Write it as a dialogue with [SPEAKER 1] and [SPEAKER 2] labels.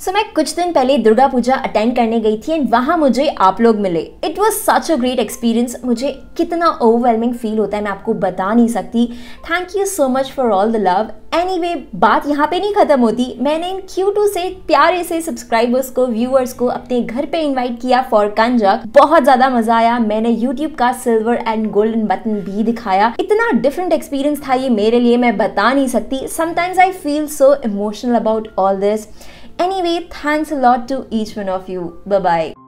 [SPEAKER 1] सो मैं कुछ दिन पहले दुर्गा पूजा अटेंड करने गई थी एंड वहाँ मुझे आप लोग मिले it was such a great experience मुझे कितना ओवरवेलमिंग फील होता है मैं आपको बता नहीं सकती thank you so much for all the love anyway बात यहाँ पे नहीं ख़त्म होती मैंने इन क्यू टू से प्यारे से सब्सक्राइबर्स को व्यूअर्स को अपने घर पे इनवाइट किया फॉर कंजक बहुत ज़्यादा मज़ा आया मैंने यूट्यूब का सिल्वर एंड गोल्डन बटन भी दिखाया इतना डिफरेंट एक्सपीरियंस था ये मेरे लिए मैं बता नहीं सकती sometimes I feel so emotional about all this Anyway, thanks a lot to each one of you. Bye bye.